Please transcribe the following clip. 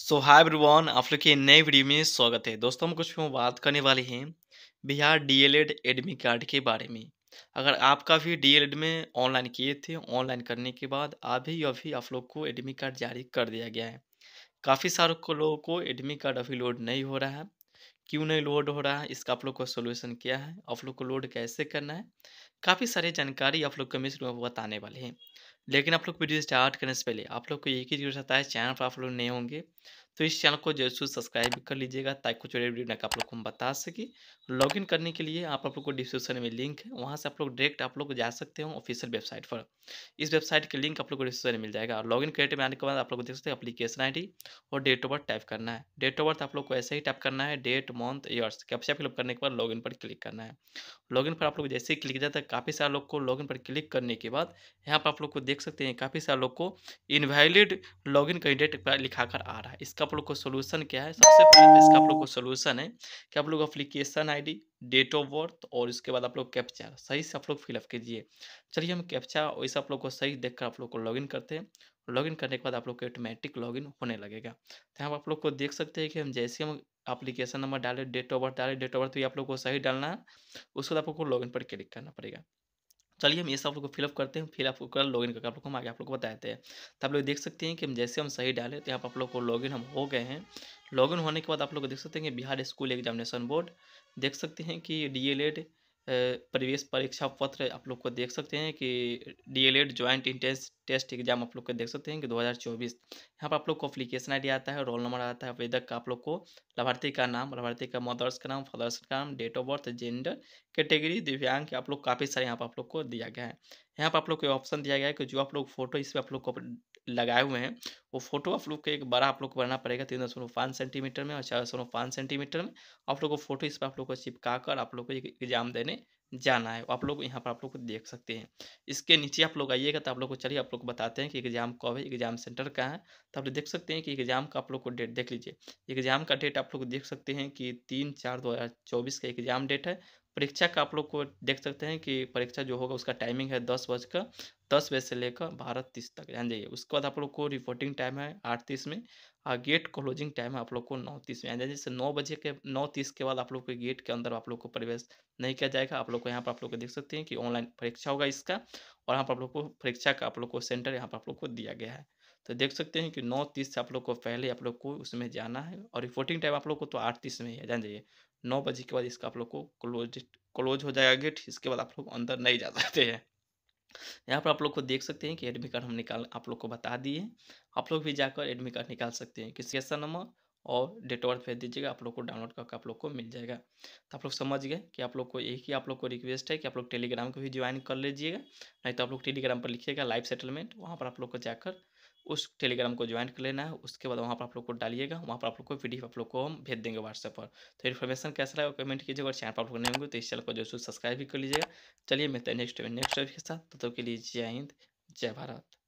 सो high everyone आप लोग के नए वीडियो में स्वागत है दोस्तों हम कुछ बात करने वाले हैं बिहार डीएलएड एडमिट कार्ड के बारे में अगर आपका भी डीएलएड में ऑनलाइन किए थे ऑनलाइन करने के बाद अभी अभी आप लोग को एडमिट कार्ड जारी कर दिया गया है काफ़ी को लोगों को एडमिट कार्ड अभी लोड नहीं हो रहा है क्यों नहीं लोड हो रहा है इसका आप लोग को सोल्यूशन क्या है आप लोग को लोड कैसे करना है काफ़ी सारी जानकारी आप लोग को मिस बताने वाले हैं लेकिन आप लोग वीडियो स्टार्ट करने से पहले आप लोग को एक ही चीज़ बताया चैनल पर आप लोग नए होंगे तो इस चैनल को जरूर सब्सक्राइब कर लीजिएगा ताकि कुछ वीडियो ना आप लोग को हम बता लॉग लॉगिन करने के लिए आप लोग को डिस्क्रिप्शन में लिंक है वहाँ से आप लोग डायरेक्ट आप लोग जा सकते हो ऑफिशियल वेबसाइट पर इस वेबसाइट के लिंक आप लोग को डिस्क्रिप्शन में मिल जाएगा और इन क्रिएट में आने के बाद आप लोग देख सकते हैं अपलीकेशन आई और डेट ऑफ बर्थ टाइप करना है डेट ऑफ बर्थ आप लोग को ऐसे ही टाइप करना है date month years captcha fill up करने के बाद इन पर क्लिक करना है इन पर आप लोग जैसे ही क्लिक जाता है काफ़ी सारे लोग को लॉगिन पर क्लिक करने के बाद यहाँ पर आप लोग को देख सकते हैं काफ़ी सारे लोग को इनवैलिड लॉग इन कैंडिडेट लिखा कर आ रहा है इसका इसका आप लोग को सोल्यूशन क्या है सबसे पहले तो इसका आप लोग को सोल्यूशन है कि आप लोग application ID date of birth और उसके बाद आप लोग कैप्चा सही से आप लोग फिलअप कीजिए चलिए हम कैप्चा वैसे आप लोग को सही देखकर आप लोग को लॉगिन करते हैं लॉगिन करने के बाद आप लोग को ऑटोमेटिक लॉगिन होने लगेगा तो हम आप लोग को देख सकते हैं कि हम जैसे हम अप्लीकेशन नंबर डाले डेट ऑफ बर्थ डाले डेट ऑफ बर्थ भी आप लोग को सही डालना है उसके बाद आप लोग को लॉगिन पर क्लिक करना पड़ेगा चलिए हम ये सब लोग को फिलअप करते हैं फिलअप कर लॉग इन करके आप लोग को हम आगे आप लोग को बता देते हैं तो आप लोग देख सकते हैं कि हम जैसे हम सही डालें तो यहाँ पर आप लोग को इन हम हो गए हैं लॉगिन होने के बाद आप लोग देख सकते हैं कि बिहार स्कूल एग्जामिनेशन बोर्ड देख सकते हैं कि डी प्रवेश परीक्षा पत्र आप लोग को देख सकते हैं कि DElEd joint entrance test exam आप लोग को देख सकते हैं कि 2024 यहाँ पर आप लोग को अप्लीकेशन आईडी आता है रोल नंबर आता है आवेदक का आप लोग को लाभार्थी का नाम लाभार्थी का मदर्स का नाम फादर्स का नाम date of birth gender category दिव्यांग आप लोग काफ़ी सारे यहाँ पर आप लोग को दिया गया है यहाँ पर आप लोग को ऑप्शन दिया गया है कि जो आप लोग फोटो इसमें आप लोग को लगाए हुए हैं वो फोटो आप लोग को एक बड़ा आप लोग को बनना पड़ेगा तीन दशमलव पाँच सेंटीमीटर में और चार दशमलव पाँच सेंटीमीटर में आप लोग को फोटो इस पर आप लोग को चिपका कर आप लोग को एक एग्जाम देने जाना है आप लोग यहाँ पर आप लोग को देख सकते हैं इसके नीचे आप लोग आइएगा तो आप लोग को चलिए आप लोग बताते हैं कि एग्जाम कब है एग्जाम सेंटर कहाँ है तो आप लोग देख सकते हैं कि एग्जाम का आप लोग को डेट देख लीजिए एग्जाम का डेट आप लोग देख सकते हैं कि तीन चार दो हज़ार चौबीस का एग्जाम डेट है परीक्षा का आप लोग को देख सकते हैं कि परीक्षा जो होगा उसका टाइमिंग है दस बज का दस बजे से लेकर बारह तीस तक ध्यान जाइए उसके बाद आप लोग को रिपोर्टिंग टाइम है आठ तीस में और गेट क्लोजिंग टाइम है आप लोग को नौ तीस में जैसे नौ बजे के नौ तीस के बाद आप लोग के गेट के अंदर आप लोग को प्रवेश नहीं किया जाएगा आप लोग को यहाँ पर आप लोग को देख सकते हैं कि ऑनलाइन परीक्षा होगा इसका और यहाँ पर आप लोग को परीक्षा का आप लोग को सेंटर यहाँ पर आप लोग को दिया गया है तो देख सकते हैं कि नौ तीस से आप लोग को पहले आप लोग को उसमें जाना है और रिपोर्टिंग टाइम आप लोग को तो आठ तीस में ही है जान जाइए नौ बजे के बाद इसका आप लोग को क्लोज क्लोज हो जाएगा गेट इसके बाद आप लोग अंदर नहीं जा सकते हैं यहाँ पर आप लोग को देख सकते हैं कि एडमिट कार्ड हम निकाल आप लोग को बता दिए आप लोग भी जाकर एडमिट कार्ड निकाल सकते हैं किसी ऐसा नंबर और डेट ऑफ बर्थ भेज दीजिएगा आप लोग को डाउनलोड करके आप लोग को मिल जाएगा तो आप लोग समझ गए कि आप लोग को एक ही आप लोग को रिक्वेस्ट है कि आप लोग टेलीग्राम को भी ज्वाइन कर लीजिएगा नहीं तो आप लोग टेलीग्राम पर लिखिएगा लाइव सेटलमेंट वहाँ पर आप लोग को जाकर उस टेलीग्राम को ज्वाइन कर लेना है उसके बाद वहाँ पर आप लोग को डालिएगा वहाँ पर आप लोग को वीडियो आप लोग को हम भेज देंगे व्हाट्सएप पर तो इन्फॉर्मेशन कैसा लगा कमेंट कीजिए और चैनल पर आप लोग नहीं होंगे तो इस चैनल को जरूर सब्सक्राइब भी कर लीजिएगा चलिए मिलते हैं नेक्स्ट नेक्स्ट के साथ तब तक के लिए जय हिंद जय भारत